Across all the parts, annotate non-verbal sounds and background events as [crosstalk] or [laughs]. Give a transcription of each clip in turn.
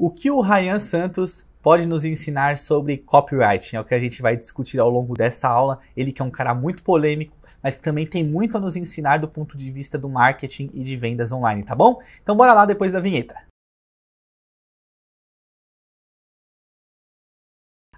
O que o Ryan Santos pode nos ensinar sobre copyright? É o que a gente vai discutir ao longo dessa aula. Ele que é um cara muito polêmico, mas que também tem muito a nos ensinar do ponto de vista do marketing e de vendas online, tá bom? Então bora lá depois da vinheta.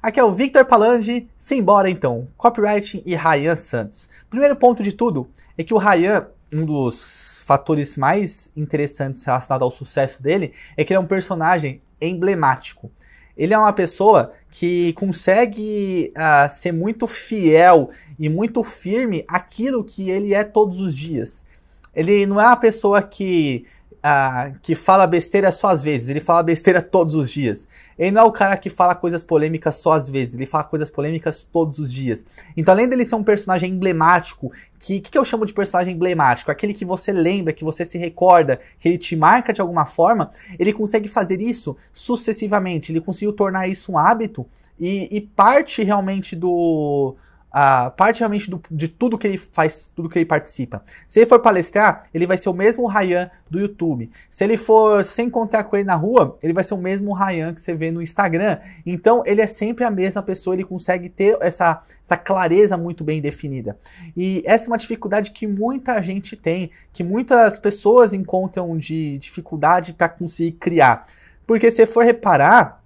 Aqui é o Victor Palange, simbora então, copywriting e Ryan Santos. Primeiro ponto de tudo é que o Ryan, um dos fatores mais interessantes relacionados ao sucesso dele, é que ele é um personagem emblemático. Ele é uma pessoa que consegue uh, ser muito fiel e muito firme aquilo que ele é todos os dias. Ele não é uma pessoa que ah, que fala besteira só às vezes, ele fala besteira todos os dias. Ele não é o cara que fala coisas polêmicas só às vezes, ele fala coisas polêmicas todos os dias. Então, além dele ser um personagem emblemático, que que eu chamo de personagem emblemático? Aquele que você lembra, que você se recorda, que ele te marca de alguma forma, ele consegue fazer isso sucessivamente, ele conseguiu tornar isso um hábito e, e parte realmente do a parte realmente do, de tudo que ele faz, tudo que ele participa. Se ele for palestrar, ele vai ser o mesmo Ryan do YouTube. Se ele for sem encontrar com ele na rua, ele vai ser o mesmo Ryan que você vê no Instagram. Então ele é sempre a mesma pessoa, ele consegue ter essa, essa clareza muito bem definida. E essa é uma dificuldade que muita gente tem, que muitas pessoas encontram de dificuldade para conseguir criar. Porque se for reparar,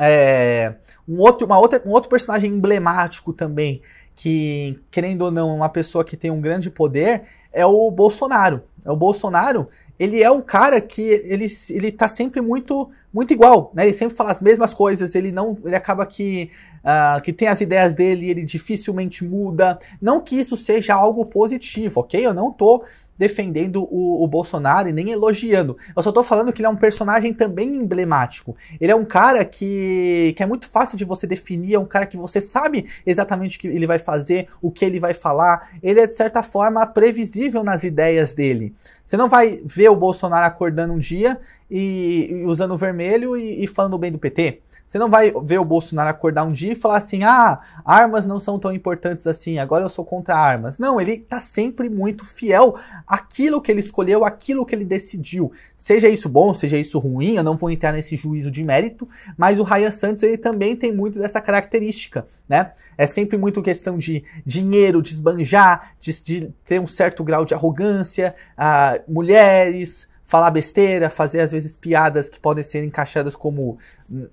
é, um, outro, uma outra, um outro personagem emblemático também, que, querendo ou não, uma pessoa que tem um grande poder, é o Bolsonaro. É o Bolsonaro, ele é um cara que ele, ele tá sempre muito muito igual, né? Ele sempre fala as mesmas coisas, ele não, ele acaba que uh, que tem as ideias dele, ele dificilmente muda. Não que isso seja algo positivo, ok? Eu não tô defendendo o, o Bolsonaro e nem elogiando. Eu só tô falando que ele é um personagem também emblemático. Ele é um cara que, que é muito fácil de você definir, é um cara que você sabe exatamente o que ele vai fazer, o que ele vai falar. Ele é, de certa forma, previsível nas ideias dele. Você não vai ver o Bolsonaro acordando um dia e, e usando vermelho e, e falando bem do PT. Você não vai ver o Bolsonaro acordar um dia e falar assim: ah, armas não são tão importantes assim, agora eu sou contra armas. Não, ele tá sempre muito fiel àquilo que ele escolheu, àquilo que ele decidiu. Seja isso bom, seja isso ruim, eu não vou entrar nesse juízo de mérito, mas o Ryan Santos ele também tem muito dessa característica, né? É sempre muito questão de dinheiro, de esbanjar, de, de ter um certo grau de arrogância, ah, mulheres falar besteira, fazer às vezes piadas que podem ser encaixadas como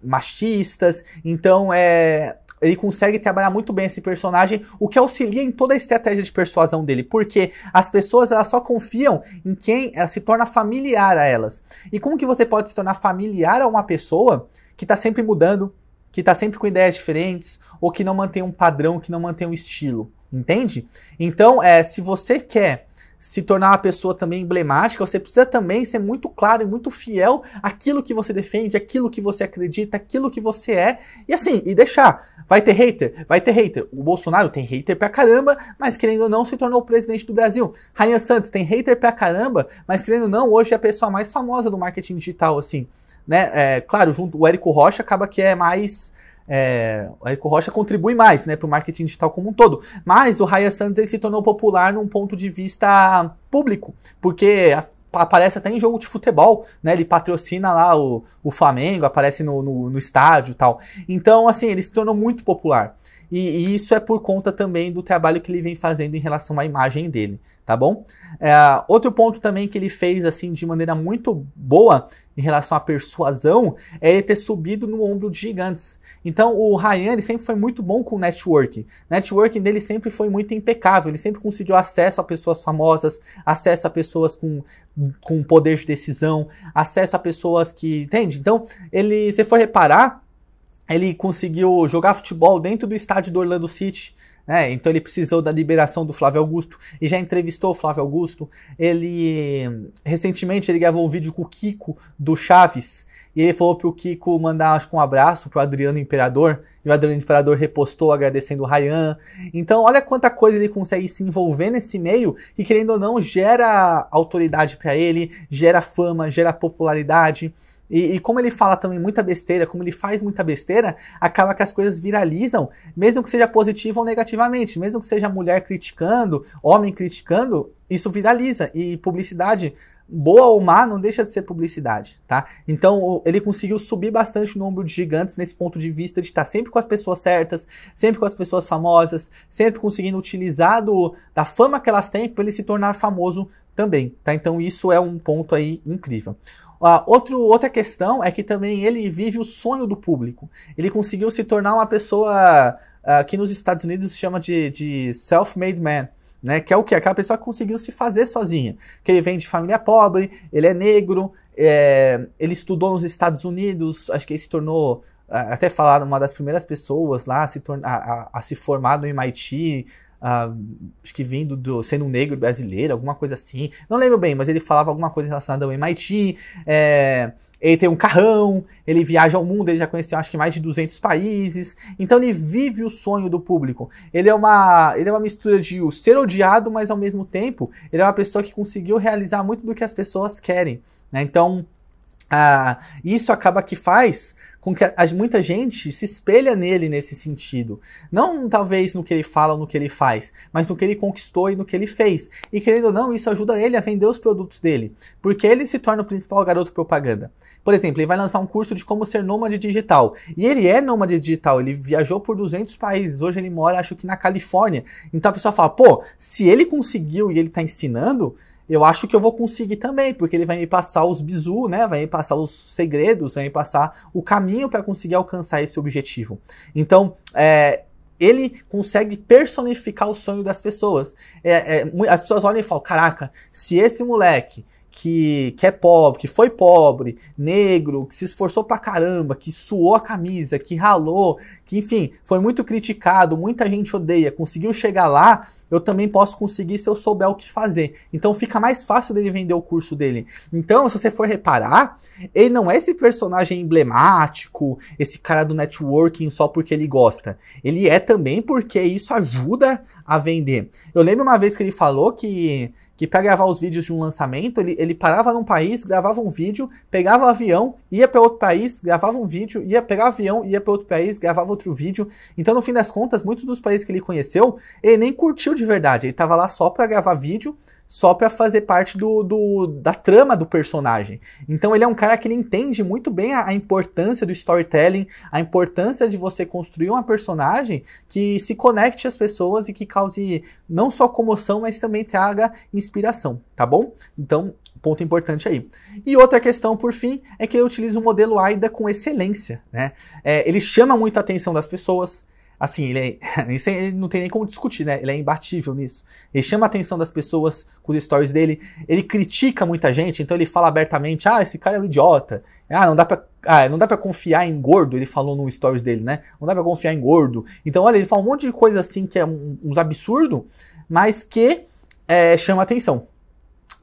machistas. Então é ele consegue trabalhar muito bem esse personagem, o que auxilia em toda a estratégia de persuasão dele, porque as pessoas elas só confiam em quem ela se torna familiar a elas. E como que você pode se tornar familiar a uma pessoa que está sempre mudando, que está sempre com ideias diferentes, ou que não mantém um padrão, que não mantém um estilo, entende? Então, é, se você quer se tornar uma pessoa também emblemática, você precisa também ser muito claro e muito fiel àquilo que você defende, àquilo que você acredita, àquilo que você é. E assim, e deixar. Vai ter hater? Vai ter hater. O Bolsonaro tem hater pra caramba, mas querendo ou não, se tornou o presidente do Brasil. Rainha Santos tem hater pra caramba, mas querendo ou não, hoje é a pessoa mais famosa do marketing digital, assim. Né? É, claro, junto o Érico Rocha acaba que é mais é, o Érico Rocha contribui mais né, para o marketing digital como um todo. Mas o Raya Santos se tornou popular num ponto de vista público, porque a, aparece até em jogo de futebol, né? Ele patrocina lá o, o Flamengo, aparece no, no, no estádio e tal. Então, assim, ele se tornou muito popular. E, e, isso é por conta também do trabalho que ele vem fazendo em relação à imagem dele tá bom? É, outro ponto também que ele fez assim de maneira muito boa em relação à persuasão é ele ter subido no ombro de gigantes. Então o Ryan ele sempre foi muito bom com o networking. Networking dele sempre foi muito impecável. Ele sempre conseguiu acesso a pessoas famosas, acesso a pessoas com, com poder de decisão, acesso a pessoas que. Entende? Então, ele, se for reparar, ele conseguiu jogar futebol dentro do estádio do Orlando City. Né? Então ele precisou da liberação do Flávio Augusto e já entrevistou o Flávio Augusto. Ele recentemente ele gravou um vídeo com o Kiko do Chaves e ele falou pro Kiko mandar acho, um abraço pro Adriano Imperador e o Adriano Imperador repostou agradecendo o Ryan. Então olha quanta coisa ele consegue se envolver nesse meio que querendo ou não gera autoridade para ele, gera fama, gera popularidade. E, e, como ele fala também muita besteira, como ele faz muita besteira, acaba que as coisas viralizam, mesmo que seja positivo ou negativamente, mesmo que seja mulher criticando, homem criticando, isso viraliza. E publicidade boa ou má, não deixa de ser publicidade, tá? Então ele conseguiu subir bastante o número de gigantes nesse ponto de vista de estar tá sempre com as pessoas certas, sempre com as pessoas famosas, sempre conseguindo utilizar do, da fama que elas têm para ele se tornar famoso também, tá? Então isso é um ponto aí incrível. Uh, outro, outra questão é que também ele vive o sonho do público. Ele conseguiu se tornar uma pessoa uh, que nos Estados Unidos se chama de, de self-made man né? Que é o que? Aquela pessoa que conseguiu se fazer sozinha. Que ele vem de família pobre, ele é negro, é, ele estudou nos Estados Unidos, acho que ele se tornou, até falar, uma das primeiras pessoas lá a se, a, a se formar no MIT, ah, acho que vindo do sendo um negro brasileiro, alguma coisa assim. Não lembro bem, mas ele falava alguma coisa relacionada ao MIT. É, ele tem um carrão, ele viaja ao mundo, ele já conheceu acho que mais de 200 países. Então ele vive o sonho do público. Ele é uma, ele é uma mistura de o ser odiado, mas ao mesmo tempo ele é uma pessoa que conseguiu realizar muito do que as pessoas querem. Né? Então ah, isso acaba que faz com que muita gente se espelha nele nesse sentido. Não talvez no que ele fala ou no que ele faz, mas no que ele conquistou e no que ele fez. E querendo ou não, isso ajuda ele a vender os produtos dele, porque ele se torna o principal garoto propaganda. Por exemplo, ele vai lançar um curso de como ser nômade digital. E ele é nômade digital, ele viajou por 200 países, hoje ele mora, acho que na Califórnia. Então a pessoa fala, pô, se ele conseguiu e ele está ensinando, eu acho que eu vou conseguir também, porque ele vai me passar os bizu, né? Vai me passar os segredos, vai me passar o caminho para conseguir alcançar esse objetivo. Então, é, ele consegue personificar o sonho das pessoas. É, é, as pessoas olham e falam: caraca, se esse moleque que, que é pobre, que foi pobre, negro, que se esforçou pra caramba, que suou a camisa, que ralou, que enfim, foi muito criticado, muita gente odeia, conseguiu chegar lá, eu também posso conseguir se eu souber o que fazer. Então fica mais fácil dele vender o curso dele. Então, se você for reparar, ele não é esse personagem emblemático, esse cara do networking só porque ele gosta. Ele é também porque isso ajuda a vender. Eu lembro uma vez que ele falou que que para gravar os vídeos de um lançamento, ele, ele parava num país, gravava um vídeo, pegava o um avião, ia para outro país, gravava um vídeo, ia pegar o um avião, ia para outro país, gravava outro vídeo. Então, no fim das contas, muitos dos países que ele conheceu, ele nem curtiu de verdade, ele estava lá só para gravar vídeo só para fazer parte do, do, da trama do personagem. Então ele é um cara que ele entende muito bem a, a, importância do storytelling, a importância de você construir uma personagem que se conecte às pessoas e que cause não só comoção, mas também traga inspiração, tá bom? Então, ponto importante aí. E outra questão, por fim, é que ele utiliza o modelo AIDA com excelência, né? É, ele chama muito a atenção das pessoas, assim, ele, é, [laughs] isso ele não tem nem como discutir, né? Ele é imbatível nisso. Ele chama a atenção das pessoas com os stories dele, ele critica muita gente, então ele fala abertamente: ah, esse cara é um idiota, ah, não dá pra. Ah, não dá para confiar em gordo, ele falou no stories dele, né? Não dá para confiar em gordo. Então, olha, ele fala um monte de coisa assim que é um, uns absurdos, mas que é, chama atenção.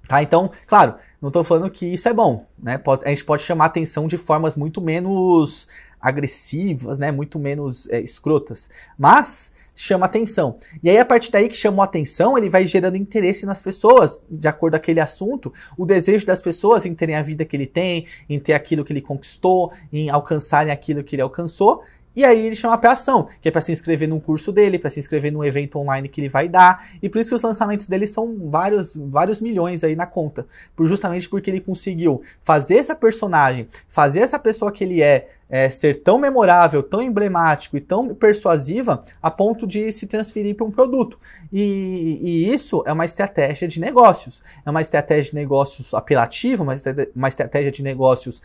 Tá? Então, claro, não estou falando que isso é bom, né? Pode, a gente pode chamar atenção de formas muito menos agressivas, né? Muito menos é, escrotas, mas chama atenção. E aí, a partir daí que chamou atenção, ele vai gerando interesse nas pessoas, de acordo com aquele assunto, o desejo das pessoas em terem a vida que ele tem, em ter aquilo que ele conquistou, em alcançarem aquilo que ele alcançou, e aí ele chama para ação, que é para se inscrever num curso dele, para se inscrever num evento online que ele vai dar. E por isso que os lançamentos dele são vários, vários milhões aí na conta, por justamente porque ele conseguiu fazer essa personagem, fazer essa pessoa que ele é, é ser tão memorável, tão emblemático e tão persuasiva a ponto de se transferir para um produto. E, e, isso é uma estratégia de negócios, é uma estratégia de negócios apelativa, uma, uma estratégia de negócios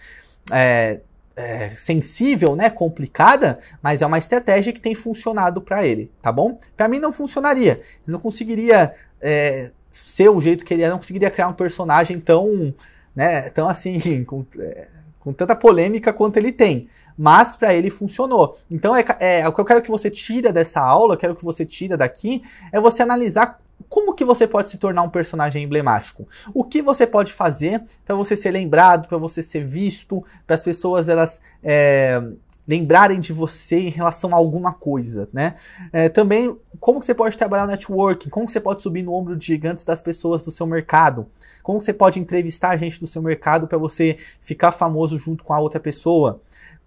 é, é, sensível, né, complicada, mas é uma estratégia que tem funcionado para ele, tá bom? Para mim não funcionaria, não conseguiria é, ser o jeito que ele é, não conseguiria criar um personagem tão, né, tão assim, [laughs] com, é, com tanta polêmica quanto ele tem. Mas para ele funcionou. Então é, é, o que eu quero que você tira dessa aula, quero que você tira daqui, é você analisar como que você pode se tornar um personagem emblemático? O que você pode fazer para você ser lembrado, para você ser visto, para as pessoas elas é, lembrarem de você em relação a alguma coisa, né? É, também como que você pode trabalhar no networking, como que você pode subir no ombro de gigantes das pessoas do seu mercado, como que você pode entrevistar gente do seu mercado para você ficar famoso junto com a outra pessoa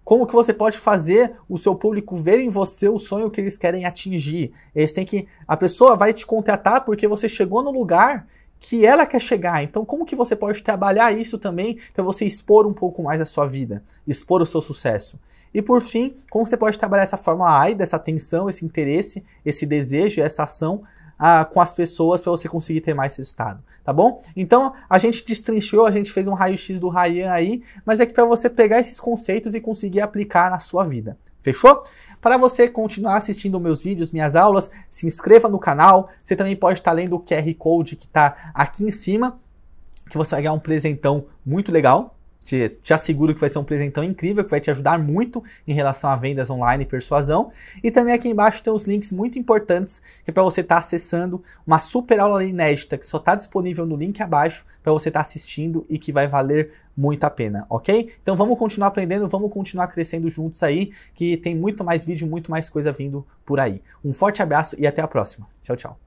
como que você pode fazer o seu público ver em você o sonho que eles querem atingir. Eles têm que a pessoa vai te contratar porque você chegou no lugar que ela quer chegar. Então, como que você pode trabalhar isso também para você expor um pouco mais a sua vida, expor o seu sucesso? E por fim, como você pode trabalhar essa forma AI, dessa atenção, esse interesse, esse desejo, essa ação ah, com as pessoas para você conseguir ter mais resultado, tá bom? Então a gente destrinchou, a gente fez um raio-x do Ryan aí, mas é que para você pegar esses conceitos e conseguir aplicar na sua vida. Fechou? Para você continuar assistindo meus vídeos, minhas aulas, se inscreva no canal. Você também pode estar tá lendo o QR Code que está aqui em cima, que você vai ganhar um presentão muito legal, te, te asseguro que vai ser um presentão incrível, que vai te ajudar muito em relação a vendas online e persuasão. E também aqui embaixo tem os links muito importantes, que é para você estar tá acessando uma super aula inédita que só está disponível no link abaixo para você estar tá assistindo e que vai valer muito a pena, ok? Então vamos continuar aprendendo, vamos continuar crescendo juntos aí, que tem muito mais vídeo, muito mais coisa vindo por aí. Um forte abraço e até a próxima. Tchau, tchau.